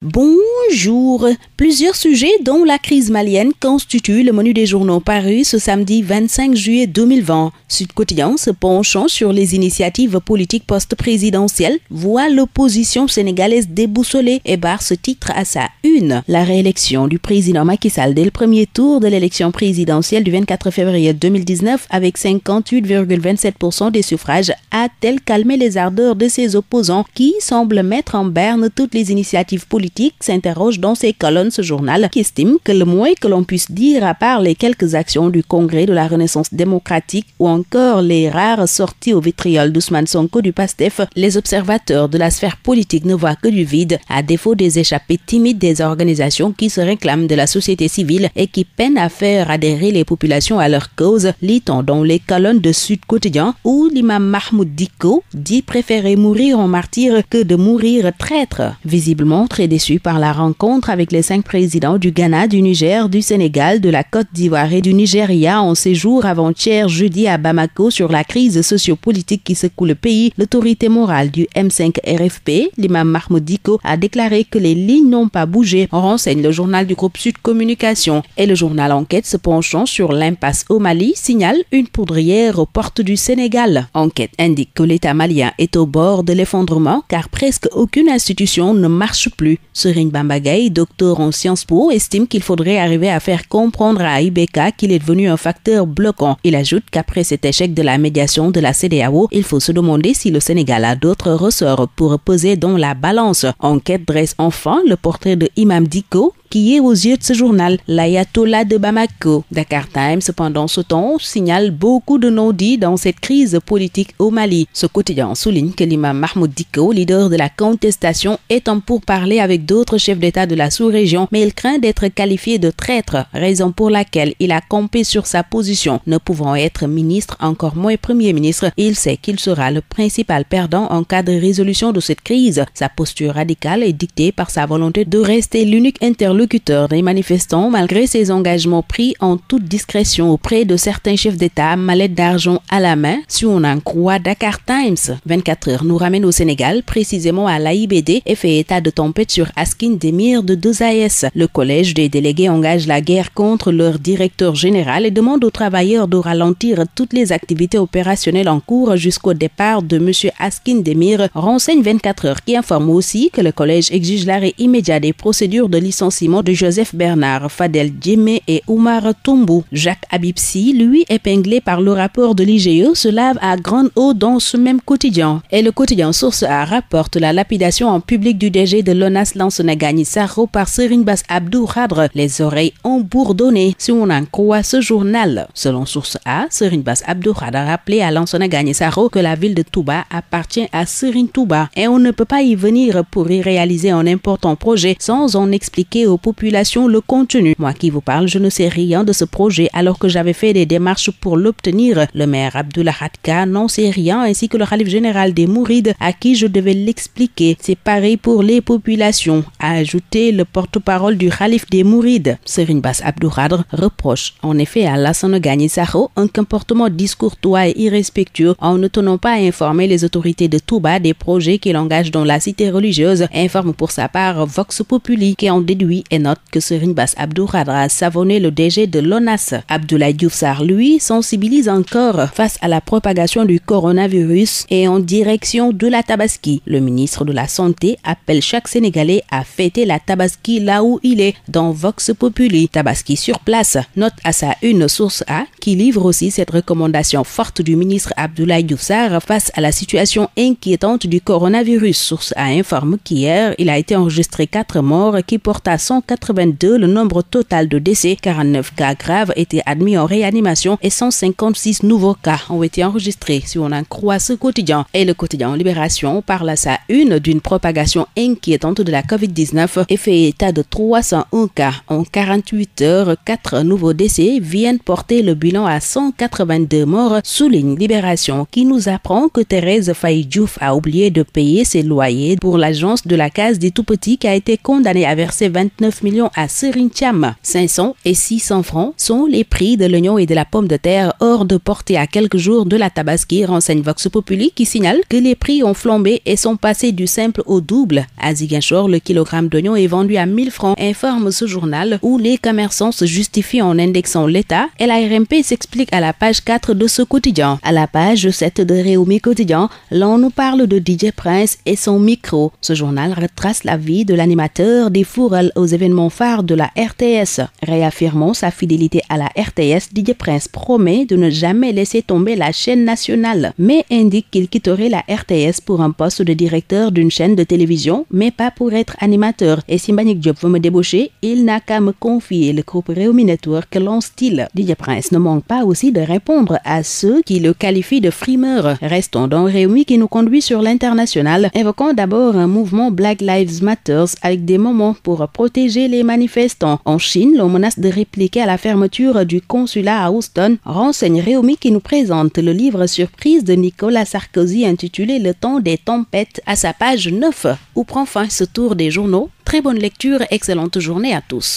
Bonjour. Plusieurs sujets dont la crise malienne constituent le menu des journaux parus ce samedi 25 juillet 2020. Sud Quotidien se penchant sur les initiatives politiques post-présidentielles voit l'opposition sénégalaise déboussolée et barre ce titre à sa une. La réélection du président Macky Sall dès le premier tour de l'élection présidentielle du 24 février 2019 avec 58,27% des suffrages a-t-elle calmé les ardeurs de ses opposants qui semblent mettre en berne toutes les initiatives politiques s'interroge dans ses colonnes ce journal qui estime que le moins que l'on puisse dire à part les quelques actions du Congrès de la Renaissance démocratique ou encore les rares sorties au vitriol d'Ousmane Sonko du PASTEF, les observateurs de la sphère politique ne voient que du vide, à défaut des échappées timides des organisations qui se réclament de la société civile et qui peinent à faire adhérer les populations à leur cause, lit-on dans les colonnes de Sud Quotidien où l'imam Mahmoud Diko dit préférer mourir en martyr que de mourir traître. Visiblement très déçu par la rencontre avec les cinq présidents du Ghana, du Niger, du Sénégal, de la Côte d'Ivoire et du Nigeria en séjour avant-hier jeudi à Bamako sur la crise sociopolitique qui secoue le pays, l'autorité morale du M5 RFP, l'imam Mahmoud Diko, a déclaré que les lignes n'ont pas bougé, renseigne le journal du groupe Sud Communication. Et le journal Enquête se penchant sur l'impasse au Mali signale une poudrière aux portes du Sénégal. Enquête indique que l'État malien est au bord de l'effondrement car presque aucune institution ne marche plus. Surin Bambagay, docteur en Sciences Po, estime qu'il faudrait arriver à faire comprendre à Ibeka qu'il est devenu un facteur bloquant. Il ajoute qu'après cet échec de la médiation de la CDAO, il faut se demander si le Sénégal a d'autres ressorts pour peser dans la balance. Enquête dresse enfin le portrait de Imam Diko, qui est aux yeux de ce journal l'ayatollah de Bamako. Dakar Times, cependant, ce temps, signale beaucoup de non-dits dans cette crise politique au Mali. Ce quotidien souligne que l'imam Mahmoud Diko, leader de la contestation, est en parler avec d'autres chefs d'État de la sous-région, mais il craint d'être qualifié de traître, raison pour laquelle il a campé sur sa position, ne pouvant être ministre, encore moins premier ministre. Il sait qu'il sera le principal perdant en cas de résolution de cette crise. Sa posture radicale est dictée par sa volonté de rester l'unique interlocuteur l'interlocuteur des manifestants, malgré ses engagements pris en toute discrétion auprès de certains chefs d'État, mallette d'argent à la main, si on en croit Dakar Times. 24 heures nous ramène au Sénégal, précisément à l'AIBD, et fait état de tempête sur Askin Demir de 2AS. Le collège des délégués engage la guerre contre leur directeur général et demande aux travailleurs de ralentir toutes les activités opérationnelles en cours jusqu'au départ de M. Askin Demir, renseigne 24 heures qui informe aussi que le collège exige l'arrêt immédiat des procédures de licenciement de Joseph Bernard, Fadel Djemé et Oumar Tombou. Jacques Abipsi, lui épinglé par le rapport de l'IGE, se lave à grande eau dans ce même quotidien. Et le quotidien Source A rapporte la lapidation en public du DG de l'ONAS Lansonagani Saro par Bas Abdou Khadr. Les oreilles ont bourdonné, si on en croit ce journal. Selon Source A, Bas Abdou Khadr a rappelé à Lansonagani Saro que la ville de Touba appartient à Serin Touba et on ne peut pas y venir pour y réaliser un important projet sans en expliquer au population le contenu. Moi qui vous parle, je ne sais rien de ce projet alors que j'avais fait des démarches pour l'obtenir. Le maire Abdullah Hadka n'en sait rien ainsi que le Khalif général des Mourides à qui je devais l'expliquer. C'est pareil pour les populations, a ajouté le porte-parole du Khalif des Mourides. Serine Bass Abdouradre reproche en effet à Lassane Gagné saro un comportement discourtois et irrespectueux en ne tenant pas à informer les autorités de Touba des projets qu'il engage dans la cité religieuse, informe pour sa part Vox Populi qui en déduit et note que Serine Bass Abdou a savonné le DG de l'ONAS. Abdoulaye Diouf lui, sensibilise encore face à la propagation du coronavirus et en direction de la Tabaski. Le ministre de la Santé appelle chaque Sénégalais à fêter la Tabaski là où il est, dans Vox Populi. Tabaski sur place. Note à sa une source A qui livre aussi cette recommandation forte du ministre Abdoulaye Diouf face à la situation inquiétante du coronavirus. Source A informe qu'hier, il a été enregistré quatre morts qui portent à son 182 le nombre total de décès. 49 cas graves étaient admis en réanimation et 156 nouveaux cas ont été enregistrés si on en croit ce quotidien. Et le quotidien Libération parle à sa une d'une propagation inquiétante de la COVID-19 et fait état de 301 cas. En 48 heures, 4 nouveaux décès viennent porter le bilan à 182 morts, souligne Libération qui nous apprend que Thérèse faye a oublié de payer ses loyers pour l'agence de la case des tout-petits qui a été condamnée à verser 29 millions millions à Serintiam. 500 et 600 francs sont les prix de l'oignon et de la pomme de terre hors de portée à quelques jours de la Tabaski, renseigne Vox Populi qui signale que les prix ont flambé et sont passés du simple au double. À Ziguinchor, le kilogramme d'oignon est vendu à 1000 francs, informe ce journal où les commerçants se justifient en indexant l'État et la RMP s'explique à la page 4 de ce quotidien. À la page 7 de Réumi Quotidien, l'on nous parle de DJ Prince et son micro. Ce journal retrace la vie de l'animateur des fourrelles aux événements phares de la RTS. Réaffirmant sa fidélité à la RTS, Didier Prince promet de ne jamais laisser tomber la chaîne nationale, mais indique qu'il quitterait la RTS pour un poste de directeur d'une chaîne de télévision, mais pas pour être animateur. Et si Manik Diop veut me débaucher, il n'a qu'à me confier le groupe Réumi Network lance-t-il. Didier Prince ne manque pas aussi de répondre à ceux qui le qualifient de frimeur. Restons dans Réumi qui nous conduit sur l'international, évoquant d'abord un mouvement Black Lives Matters avec des moments pour protéger les manifestants. En Chine, l'on menace de répliquer à la fermeture du consulat à Houston, renseigne Réumi qui nous présente le livre surprise de Nicolas Sarkozy intitulé Le temps des tempêtes à sa page 9, où prend fin ce tour des journaux. Très bonne lecture, excellente journée à tous.